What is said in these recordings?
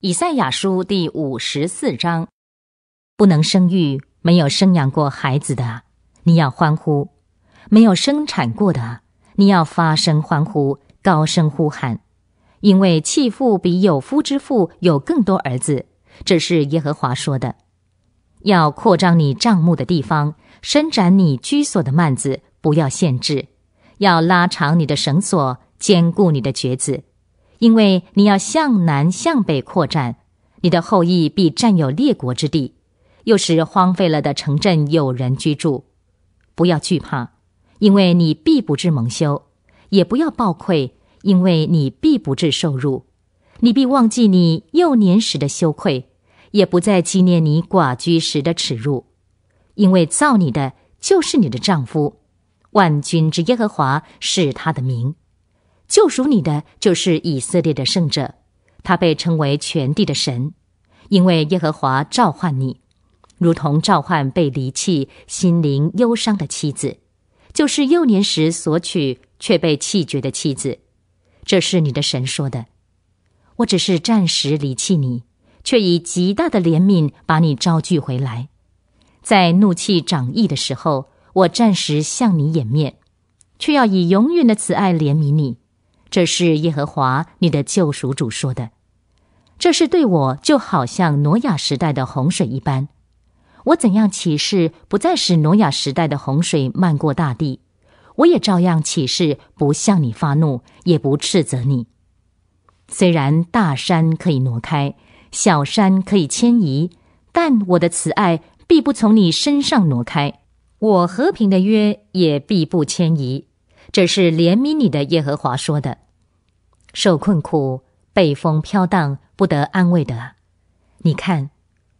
以赛亚书第五十四章：不能生育、没有生养过孩子的，你要欢呼；没有生产过的，你要发声欢呼，高声呼喊，因为弃妇比有夫之妇有更多儿子。这是耶和华说的。要扩张你帐目的地方，伸展你居所的幔子，不要限制；要拉长你的绳索，坚固你的橛子。因为你要向南向北扩展，你的后裔必占有列国之地，又使荒废了的城镇有人居住。不要惧怕，因为你必不致蒙羞；也不要抱愧，因为你必不致受辱。你必忘记你幼年时的羞愧，也不再纪念你寡居时的耻辱，因为造你的就是你的丈夫，万军之耶和华是他的名。救赎你的就是以色列的圣者，他被称为全地的神，因为耶和华召唤你，如同召唤被离弃、心灵忧伤的妻子，就是幼年时索取却被弃绝的妻子。这是你的神说的。我只是暂时离弃你，却以极大的怜悯把你招聚回来。在怒气长溢的时候，我暂时向你掩面，却要以永远的慈爱怜悯你。这是耶和华你的救赎主说的，这是对我，就好像挪亚时代的洪水一般。我怎样起誓，不再使挪亚时代的洪水漫过大地，我也照样起誓，不向你发怒，也不斥责你。虽然大山可以挪开，小山可以迁移，但我的慈爱必不从你身上挪开，我和平的约也必不迁移。这是怜悯你的耶和华说的：“受困苦、被风飘荡、不得安慰的你看，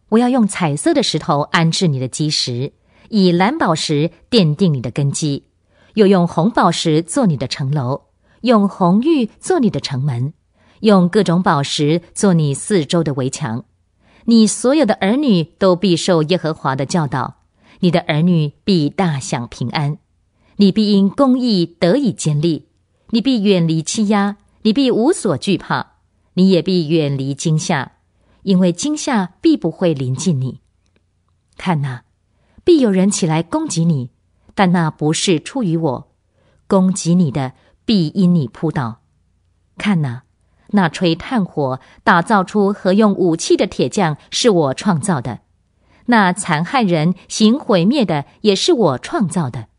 我要用彩色的石头安置你的基石，以蓝宝石奠定你的根基，又用红宝石做你的城楼，用红玉做你的城门，用各种宝石做你四周的围墙。你所有的儿女都必受耶和华的教导，你的儿女必大享平安。”你必因公义得以建立，你必远离欺压，你必无所惧怕，你也必远离惊吓，因为惊吓必不会临近你。看呐，必有人起来攻击你，但那不是出于我，攻击你的必因你扑倒。看呐，那吹炭火、打造出和用武器的铁匠是我创造的，那残害人、行毁灭的也是我创造的。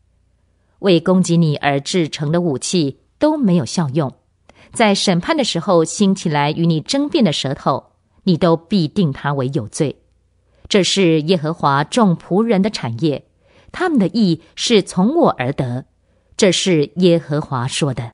为攻击你而制成的武器都没有效用，在审判的时候，兴起来与你争辩的舌头，你都必定他为有罪。这是耶和华众仆人的产业，他们的义是从我而得。这是耶和华说的。